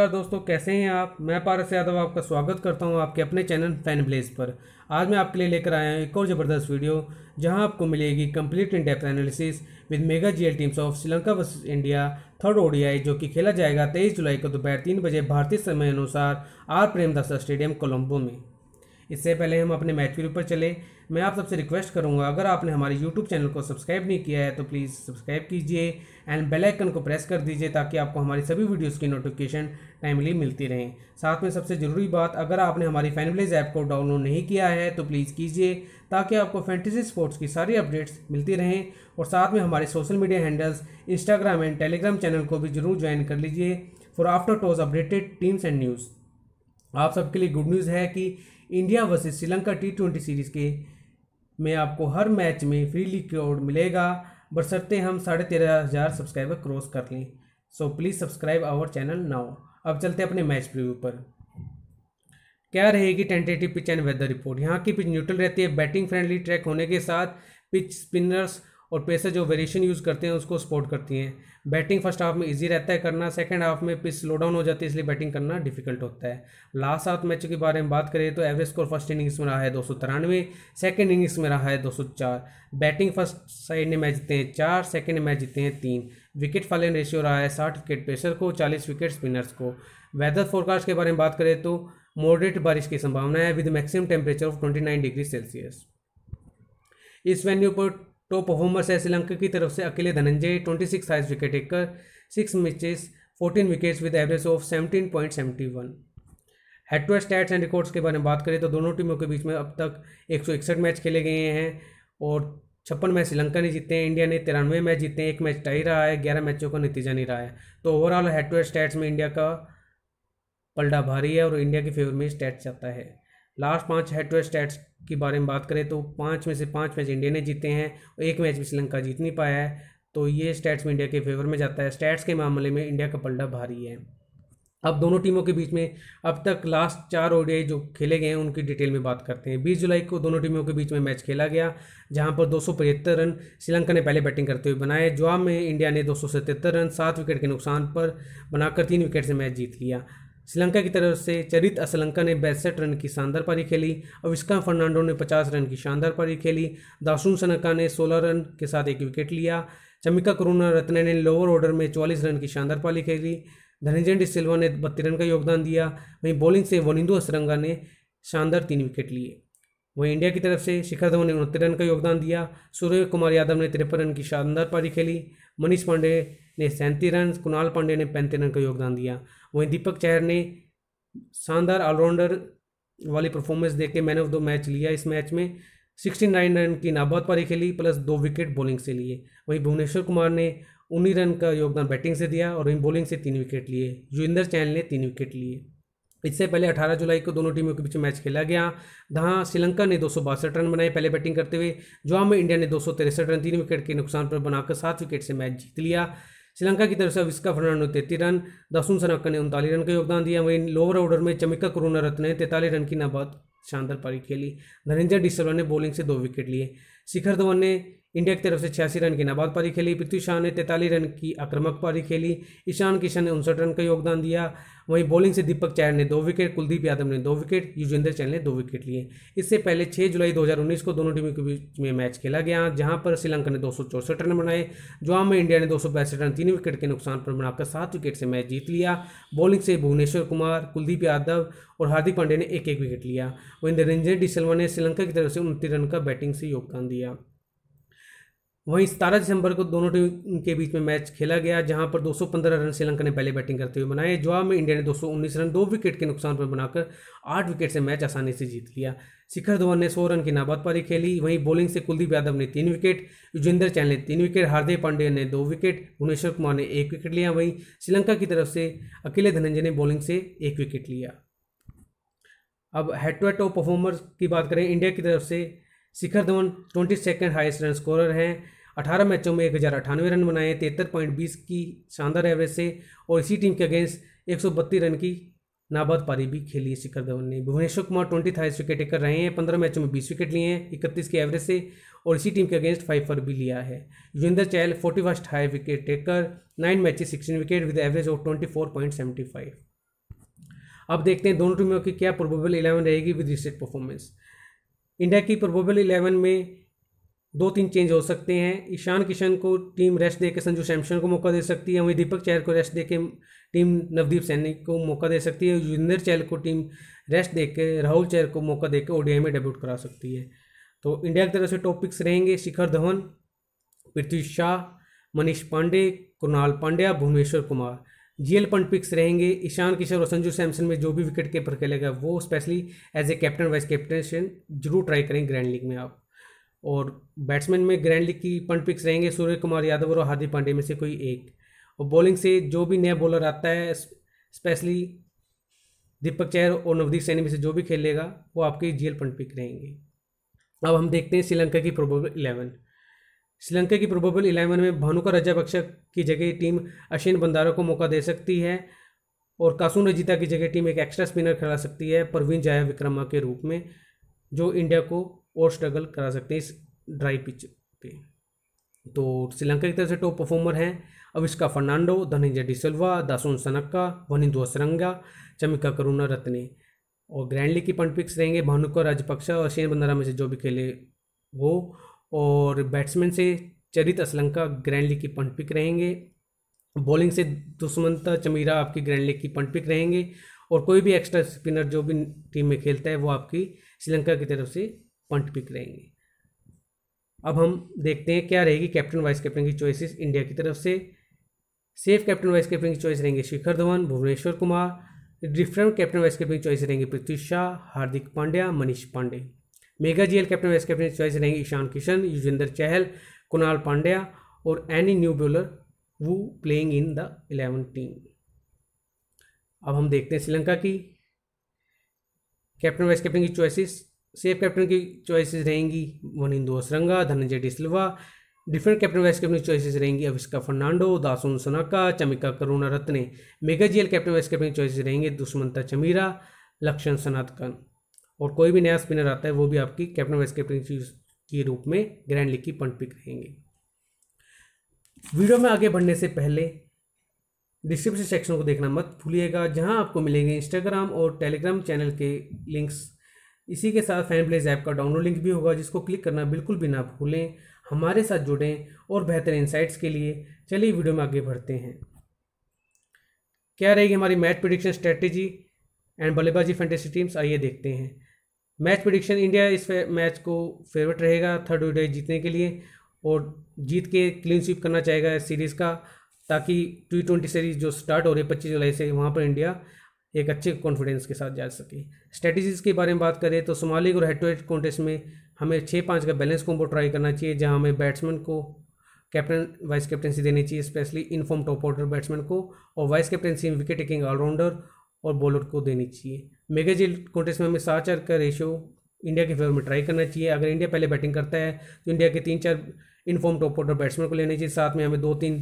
नमस्कार दोस्तों कैसे हैं आप मैं पारस यादव आपका स्वागत करता हूं आपके अपने चैनल फैन ब्लेस पर आज मैं आपके लिए लेकर आया हूं एक और ज़बरदस्त वीडियो जहां आपको मिलेगी complete in depth analysis with mega GL teams of Sri Lanka versus India third ODI जो कि खेला जाएगा तेईस जुलाई को दोपहर तीन बजे भारतीय समय अनुसार आर प्रेमदासा स्टेडियम कोलंबो में इससे पहले हम अपने मैच व्यू पर चले मैं आप सबसे रिक्वेस्ट करूंगा अगर आपने हमारे यूट्यूब चैनल को सब्सक्राइब नहीं किया है तो प्लीज़ सब्सक्राइब कीजिए एंड बेल आइकन को प्रेस कर दीजिए ताकि आपको हमारी सभी वीडियोस की नोटिफिकेशन टाइमली मिलती रहें साथ में सबसे ज़रूरी बात अगर आपने हमारी फैनविलेज ऐप को डाउनलोड नहीं किया है तो प्लीज़ कीजिए ताकि आपको फैंटेसी स्पोर्ट्स की सारी अपडेट्स मिलती रहें और साथ में हमारे social media handles Instagram and Telegram channel को भी जरूर ज्वाइन कर लीजिए for after those updated teams and news आप सबके लिए गुड न्यूज़ है कि India versus Sri Lanka T twenty series के में आपको हर मैच में फ्रीली कोड मिलेगा बरसते हम साढ़े तेरह हज़ार सब्सक्राइबर क्रॉस कर लें so please subscribe our channel now अब चलते हैं अपने मैच प्रीव्यू पर क्या रहेगी tentative pitch and weather report यहाँ की पिच न्यूट्रल रहती है बैटिंग फ्रेंडली ट्रैक होने के साथ पिच स्पिनर्स और पेसर जो वेरिएशन यूज़ करते हैं उसको सपोर्ट करती हैं बैटिंग फर्स्ट हाफ में इजी रहता है करना सेकंड हाफ में पिच स्लो डाउन हो जाती है इसलिए बैटिंग करना डिफिकल्ट होता है लास्ट सात मैचों के बारे में बात करें तो एवरेज स्कोर फर्स्ट इनिंग्स में रहा है दो सौ सेकेंड इनिंग्स में रहा है दो बैटिंग फर्स्ट साइड ने मैच जीते हैं चार सेकेंड मैच जीते हैं तीन विकेट फॉलिंग रेशियो रहा है साठ विकेट पेसर को चालीस विकेट स्पिनर्स को वेदर फोरकास्ट के बारे में बात करें तो मॉडरेट बारिश की संभावना है with maximum temperature of twenty degree Celsius इस वेन्यू पर टॉप परफॉर्मर्स है श्रीलंका की तरफ से अकेले Dhananjaya twenty six highest wicket taker six matches fourteen wickets with average of seventeen point seventy one head to stats and records के बारे में बात करें तो दोनों टीमों के बीच में अब तक एक सौ इकसठ मैच खेले गए हैं और छप्पन मैच श्रीलंका ने जीते हैं इंडिया ने तिरानवे मैच जीते हैं एक मैच टाई रहा है ग्यारह मैचों का नतीजा नहीं रहा है तो ओवरऑल हेड टू स्टैट्स में इंडिया का पलड़ा भारी है और इंडिया के फेवर में स्टैट्स जाता है लास्ट पांच हेड टू स्टेट्स स्टैट्स के बारे में बात करें तो पाँच में से पाँच मैच इंडिया ने जीते हैं और एक मैच भी श्रीलंका जीत नहीं पाया है तो ये स्टैट्स में इंडिया के फेवर में जाता है स्टैट्स के मामले में इंडिया का पलड़ा भारी है अब दोनों टीमों के बीच में अब तक लास्ट चार ओडे जो खेले गए हैं उनकी डिटेल में बात करते हैं 20 जुलाई को दोनों टीमों के बीच में मैच खेला गया जहां पर दो रन श्रीलंका ने पहले बैटिंग करते हुए बनाए जवाब में इंडिया ने दो रन सात विकेट के नुकसान पर बनाकर तीन विकेट से मैच जीत लिया श्रीलंका की तरफ से चरित असलंका ने बैसठ रन की शानदार पारी खेली अविष्का फर्नांडो ने पचास रन की शानदार पारी खेली दासुन सनका ने सोलह रन के साथ एक विकेट लिया चमिका करुणा रत्न ने लोअर ऑर्डर में चौलीस रन की शानदार पारी खेली धनंजय डी सिल्वा ने बत्तीस रन का योगदान दिया वहीं बॉलिंग से वनिंदु असरंगा ने शानदार तीन विकेट लिए वहीं इंडिया की तरफ से शिखर धवन ने उनतीस रन का योगदान दिया सूर्य कुमार यादव ने तिरपन रन की शानदार पारी खेली मनीष पांडे ने सैंतीस रन कुणाल पांडे ने पैंतीस रन का योगदान दिया वहीं दीपक चहर ने शानदार ऑलराउंडर वाली परफॉर्मेंस देख के मैन ऑफ द मैच लिया इस मैच में सिक्सटी नाइन रन की नाबाद पारी खेली प्लस दो विकेट बॉलिंग से लिए वहीं भुवनेश्वर कुमार ने उन्नीस रन का योगदान बैटिंग से दिया और वहीं बॉलिंग से तीन विकेट लिए जुविंदर चैन ने तीन विकेट लिए इससे पहले 18 जुलाई को दोनों टीमों के बीच मैच खेला गया जहां श्रीलंका ने दो रन बनाए पहले बैटिंग करते हुए जहां में इंडिया ने दो रन तीन विकेट के नुकसान पर बनाकर सात विकेट से मैच जीत लिया श्रीलंका की तरफ से विस्का फर्नांडो तैतीस रन दासून सनाक्का ने उनतालीस रन का योगदान दिया वहीं लोअर ऑर्डर में चमिका रत्न ने तैतालीस रन की नाबाद शानदार पारी खेली धनंजय डिसोला ने बॉलिंग से दो विकेट लिए शिखर धवन ने इंडिया की तरफ से छियासी रन की नाबाद पारी खेली पृथ्वी शाह ने तैंतालीस रन की आक्रमक पारी खेली ईशान किशन ने उनसठ रन का योगदान दिया वहीं बॉलिंग से दीपक चैन ने दो विकेट कुलदीप यादव ने दो विकेट युजेंद्र चैन ने दो विकेट लिए इससे पहले 6 जुलाई 2019 को दोनों टीमों के बीच में मैच खेला गया जहां पर श्रीलंका ने दो रन बनाए जुआम में इंडिया ने दो रन तीन विकेट के नुकसान पर बनाकर सात विकेट से मैच जीत लिया बॉलिंग से भुवनेश्वर कुमार कुलदीप यादव और हार्दिक पांडे ने एक एक विकेट लिया वहीं निरंजन डिसलवा ने श्रीलंका की तरफ से उनतीस रन का बैटिंग से योगदान दिया लिया वहीं सतारह दिसंबर को दोनों टीम के बीच में मैच खेला गया जहां पर 215 रन श्रीलंका ने पहले बैटिंग करते हुए बनाए जवाब में इंडिया ने 219 रन दो विकेट के नुकसान पर बनाकर आठ विकेट से मैच आसानी से जीत लिया शिखर धवन ने सौ रन की नाबाद पारी खेली वहीं बॉलिंग से कुलदीप यादव ने तीन विकेट युजेंद्र चैन ने तीन विकेट हार्दिक पांड्या ने दो विकेट भुवनेश्वर कुमार ने एक विकेट लिया वहीं श्रीलंका की तरफ से अकेले धनंजय ने बॉलिंग से एक विकेट लिया अब head to head top performer की बात करें इंडिया की तरफ से Shikhar Dhawan twenty second highest run scorer हैं अठारह मैचों में एक हज़ार अठानवे रन बनाए तिहत्तर पॉइंट बीस की शानदार एवरेज से और इसी टीम के अगेंस्ट एक सौ बत्तीस रन की नाबाद पारी भी खेली है शिखर धवन ने Bhuvneshwar Kumar twenty highest wicket taker रहे हैं पंद्रह मैचों में बीस विकेट लिए हैं इकतीस की एवरेज से और इसी टीम के अगेंस्ट फाइव पर भी लिया है Yuzvendra Chahal forty first high wicket taker nine matches sixteen wicket with average of twenty four point seventy five अब देखते हैं दोनों टीमों की क्या प्रोबेबल इलेवन रहेगी विद रिसेंट परफॉर्मेंस इंडिया की प्रोबेबल इलेवन में दो तीन चेंज हो सकते हैं ईशान किशन को टीम रेस्ट के संजू सैमसन को मौका दे सकती है वहीं दीपक चहर को रेस्ट के टीम नवदीप सैनी को मौका दे सकती है युजवेंद्र चहल को टीम रेस्ट दे के राहुल चहर को मौका दे के ओडीआई में डेब्यूट करा सकती है तो इंडिया की तरफ से टॉपिक्स रहेंगे Shikhar Dhawan Prithvi Shaw Manish Pandey Krunal Pandya Bhuvneshwar Kumar GL punt picks रहेंगे ईशान किशोर और संजू सैमसन में जो भी विकेट कीपर खेलेगा वो specially as a captain vice captain जरूर ट्राई करें ग्रैंड लीग में आप और बैट्समैन में ग्रैंड लीग की पंट पिक्स रहेंगे सूर्य कुमार यादव और हार्दिक पांडे में से कोई एक और बॉलिंग से जो भी नया बॉलर आता है स्पेशली दीपक चैर और नवदीप सैनी में से जो भी खेलेगा वो आपके जीएल पंट पिक रहेंगे अब हम देखते हैं श्रीलंका की प्रोबेबल इलेवन श्रीलंका की प्रोबेबल इलेवन में भानुका रजापक्ष की जगह टीम अशिन बंदारा को मौका दे सकती है और कासुन रजिता की जगह टीम एक एक्स्ट्रा स्पिनर खिला सकती है परवीन जाया विक्रमा के रूप में जो इंडिया को और स्ट्रगल करा सकते हैं इस ड्राई पिच पे तो श्रीलंका की तरफ से टॉप परफॉर्मर हैं अविष्का फर्नांडो धनंजय डिसल्वा दासून सनक्का वनिंदु असरंगा चमिका करुणा रत्ने और ग्रैंडली की पंट रहेंगे भानुकर राजपक्षा और शेन बंदारा में से जो भी खेले वो और बैट्समैन से चरित असलंका ग्रैंड लीग की पंट पिक रहेंगे बॉलिंग से दुष्मंता चमीरा आपकी ग्रैंड लीग की पंट पिक रहेंगे और कोई भी एक्स्ट्रा स्पिनर जो भी टीम में खेलता है वो आपकी श्रीलंका की तरफ से पंट पिक रहेंगे अब हम देखते हैं क्या रहेगी कैप्टन वाइस कैप्टन की चॉइसेस इंडिया की तरफ से सेफ कैप्टन वाइस कैप्टन की चॉइस रहेंगे Shikhar Dhawan Bhuvneshwar Kumar different captain vice captain की चॉइस रहेंगे Prithvi Shaw Hardik Pandya Manish Pandey mega GL captain vice captain choice रहेंगे ईशान किशन युजेंद्र चहल कुणाल पांड्या और एनी न्यू बॉलर वो playing in the eleven team अब हम देखते हैं श्रीलंका की कैप्टन वाइस कैप्टन की चॉइसेस सेफ कैप्टन की चॉइसेस रहेंगी Wanindu Hasaranga Dhananjaya de Silva different captain vice captain की चॉइसेस रहेंगी Avishka Fernando Dasun Shanaka Chamika Karunaratne mega GL captain vice captain की चॉइसेस रहेंगे दुष्मंता चमीरा लक्षण सनातकन और कोई भी नया स्पिनर आता है वो भी आपकी कैप्टन वाइस कैप्टन के रूप में ग्रैंड लीग की पंट पिक रहेंगे वीडियो में आगे बढ़ने से पहले डिस्क्रिप्शन सेक्शन को देखना मत भूलिएगा जहां आपको मिलेंगे इंस्टाग्राम और टेलीग्राम चैनल के लिंक्स इसी के साथ फैन प्लेज ऐप का डाउनलोड लिंक भी होगा जिसको क्लिक करना बिल्कुल भी ना भूलें हमारे साथ जुड़ें और बेहतर इंसाइट्स के लिए चलिए वीडियो में आगे बढ़ते हैं क्या रहेगी हमारी match prediction strategy and Ballebaazi fantasy teams आइए देखते हैं मैच प्रडिक्शन इंडिया इस मैच को फेवरेट रहेगा थर्ड डे जीतने के लिए और जीत के क्लीन स्वीप करना चाहेगा इस सीरीज़ का ताकि टी ट्वेंटी सीरीज जो स्टार्ट हो रही है पच्चीस जुलाई से वहाँ पर इंडिया एक अच्छे कॉन्फिडेंस के साथ जा सके स्ट्रेटजीज़ के बारे में बात करें तो सुमालिक और हेड टू हेड कॉन्टेस्ट में हमें छः पाँच का बैलेंस कॉम्बो ट्राई करना चाहिए जहाँ हमें बैट्समैन को कैप्टन वाइस कैप्टनसी देनी चाहिए specially in form top order batsman को और vice captaincy wicket taking allrounder और बॉलर को देनी चाहिए मेगा जेल कॉन्टेस्ट में हमें सात चार का रेशो इंडिया के फेवर में ट्राई करना चाहिए अगर इंडिया पहले बैटिंग करता है तो इंडिया के तीन चार इनफॉर्म टॉप ऑर्डर बैट्समैन को लेने चाहिए साथ में हमें दो तीन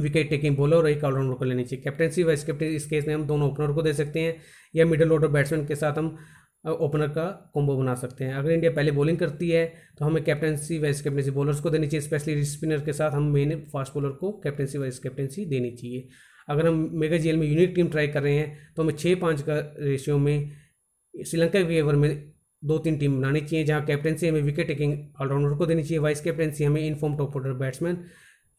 विकेट टेकिंग बॉलर और एक ऑलराउंडर को लेनी चाहिए कैप्टनसी वाइस कैप्टन इस केस में हम दोनों ओपनर को दे सकते हैं या मिडल ऑर्डर बैट्समैन के साथ हम ओपनर का कॉम्बो बना सकते हैं अगर इंडिया पहले बॉलिंग करती है तो हमें कैप्टनसी वाइस कैप्टनसी बॉलर्स को देनी चाहिए स्पेशली स्पिनर के साथ हम मेन फास्ट बॉलर को कैप्टनसी वाइस कैप्टनसी देनी चाहिए अगर हम मेगा जी में यूनिक टीम ट्राई कर रहे हैं तो हमें छः पाँच का रेशियो में श्रीलंका के फेवर में दो तीन टीम बनानी चाहिए जहाँ कैप्टनसी हमें विकेट टेकिंग ऑलराउंडर को देनी चाहिए वाइस कैप्टनसी हमें इनफॉर्म टॉप ऑर्डर बैट्समैन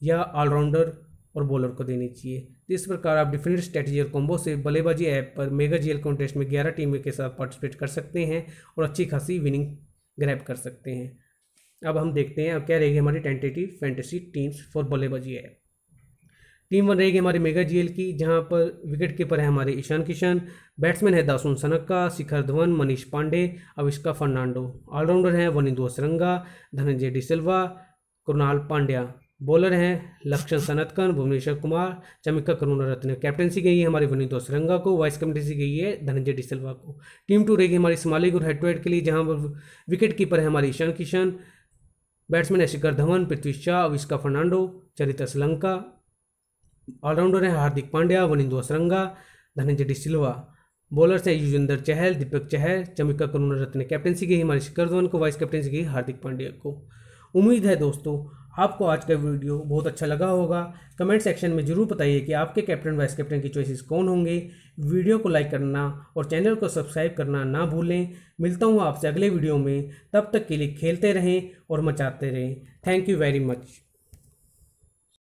या ऑलराउंडर और बॉलर को देनी चाहिए तो इस प्रकार आप डिफरेंट स्ट्रेटजी और कॉम्बो से बल्लेबाजी ऐप पर मेगा एल कॉन्टेस्ट में ग्यारह टीमों के साथ पार्टिसिपेट कर सकते हैं और अच्छी खासी विनिंग ग्रैप कर सकते हैं अब हम देखते हैं अब क्या रहेगी हमारी tentative fantasy teams for Ballebaazi app team one रहेगी हमारी मेगा जीएल की जहां पर विकेट कीपर है हमारे ईशान किशन बैट्समैन है दासून सनक्का शिखर धवन मनीष पांडे अविष्का फर्नांडो ऑलराउंडर हैं वनिंदो सरंगा धनंजय डिसिल्वा कृणाल पांड्या बॉलर हैं लक्षण सनतकन भुवनेश्वर कुमार चमिका करुणा रत्न कैप्टनसी गई है हमारी वनितो सरंगा को वाइस कैप्टनसी गई है धनंजय डिसलवा को टीम टू रहेगी हमारी समालिक गुर हेड टू हेड के लिए जहाँ पर विकेट कीपर है हमारे ईशान किशन बैट्समैन है शिखर धवन पृथ्वी शाह अविष्का फर्नांडो चरिता श्रीलंका ऑलराउंडर हैं हार्दिक पांड्या वनिंदु असरंगा धनंजय डी सिल्वा बॉलर्स हैं युजेंद्र चहल दीपक चहल चमिका करुण रत्न कैप्टनसी की हमारे शिखर धवन को वाइस कैप्टनसी की हार्दिक पांड्या को उम्मीद है दोस्तों आपको आज का वीडियो बहुत अच्छा लगा होगा कमेंट सेक्शन में ज़रूर बताइए कि आपके कैप्टन वाइस कैप्टन की चॉइसेस कौन होंगे वीडियो को लाइक करना और चैनल को सब्सक्राइब करना ना भूलें मिलता हूँ आपसे अगले वीडियो में तब तक के लिए खेलते रहें और मचाते रहें थैंक यू वेरी मच